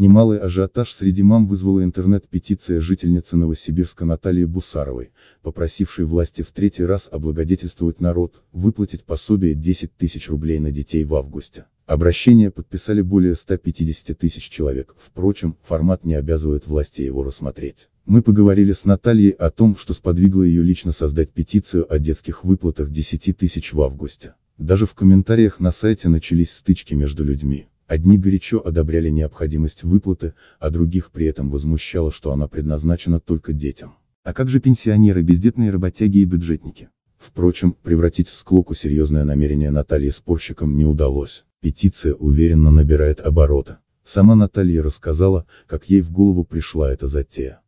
Немалый ажиотаж среди мам вызвала интернет-петиция жительницы Новосибирска Натальи Бусаровой, попросившей власти в третий раз облагодетельствовать народ, выплатить пособие 10 тысяч рублей на детей в августе. Обращение подписали более 150 тысяч человек, впрочем, формат не обязывает власти его рассмотреть. Мы поговорили с Натальей о том, что сподвигло ее лично создать петицию о детских выплатах 10 тысяч в августе. Даже в комментариях на сайте начались стычки между людьми. Одни горячо одобряли необходимость выплаты, а других при этом возмущало, что она предназначена только детям. А как же пенсионеры, бездетные работяги и бюджетники? Впрочем, превратить в склоку серьезное намерение Натальи спорщикам не удалось. Петиция уверенно набирает обороты. Сама Наталья рассказала, как ей в голову пришла эта затея.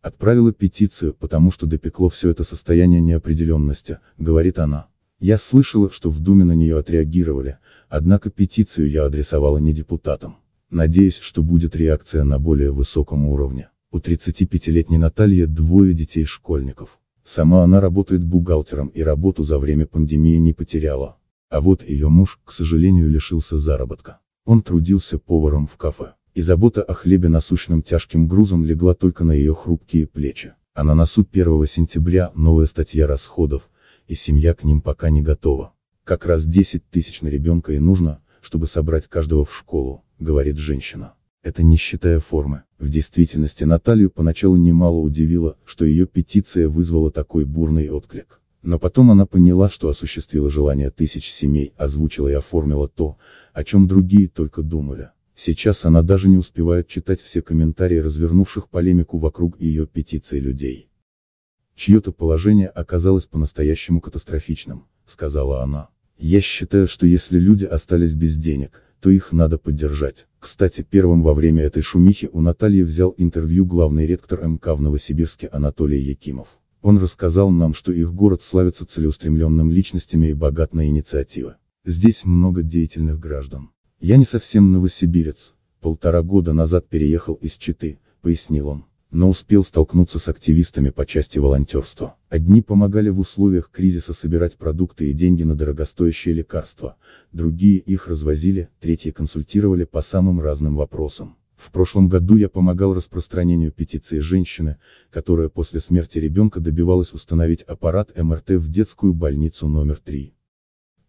Отправила петицию, потому что допекло все это состояние неопределенности, говорит она. Я слышала, что в Думе на нее отреагировали, однако петицию я адресовала не депутатам. Надеюсь, что будет реакция на более высоком уровне. У 35-летней Натальи двое детей-школьников. Сама она работает бухгалтером и работу за время пандемии не потеряла. А вот ее муж, к сожалению, лишился заработка. Он трудился поваром в кафе. И забота о хлебе насущным тяжким грузом легла только на ее хрупкие плечи. А на носу 1 сентября новая статья расходов, и семья к ним пока не готова. Как раз 10 тысяч на ребенка и нужно, чтобы собрать каждого в школу, говорит женщина. Это не считая формы. В действительности Наталью поначалу немало удивило, что ее петиция вызвала такой бурный отклик. Но потом она поняла, что осуществила желание тысяч семей, озвучила и оформила то, о чем другие только думали. Сейчас она даже не успевает читать все комментарии развернувших полемику вокруг ее петиции людей чье-то положение оказалось по-настоящему катастрофичным, сказала она. Я считаю, что если люди остались без денег, то их надо поддержать. Кстати, первым во время этой шумихи у Натальи взял интервью главный ректор МК в Новосибирске Анатолий Якимов. Он рассказал нам, что их город славится целеустремленным личностями и богат на инициативы. Здесь много деятельных граждан. Я не совсем новосибирец, полтора года назад переехал из Читы, пояснил он но успел столкнуться с активистами по части волонтерства. Одни помогали в условиях кризиса собирать продукты и деньги на дорогостоящие лекарства, другие их развозили, третьи консультировали по самым разным вопросам. В прошлом году я помогал распространению петиции женщины, которая после смерти ребенка добивалась установить аппарат МРТ в детскую больницу номер 3.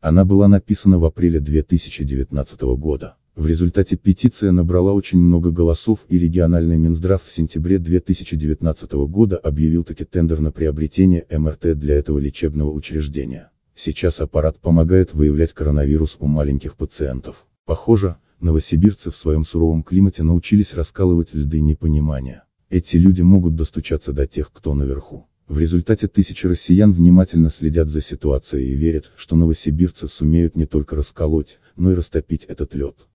Она была написана в апреле 2019 года. В результате петиция набрала очень много голосов и региональный Минздрав в сентябре 2019 года объявил таки тендер на приобретение МРТ для этого лечебного учреждения. Сейчас аппарат помогает выявлять коронавирус у маленьких пациентов. Похоже, новосибирцы в своем суровом климате научились раскалывать льды непонимания. Эти люди могут достучаться до тех, кто наверху. В результате тысячи россиян внимательно следят за ситуацией и верят, что новосибирцы сумеют не только расколоть, но и растопить этот лед.